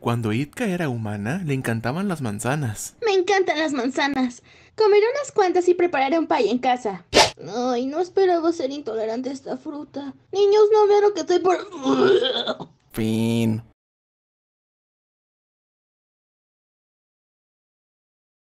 Cuando Itka era humana, le encantaban las manzanas. Me encantan las manzanas. Comeré unas cuantas y prepararé un pay en casa. Ay, no esperaba ser intolerante a esta fruta. Niños, no vean lo que estoy por... Fin.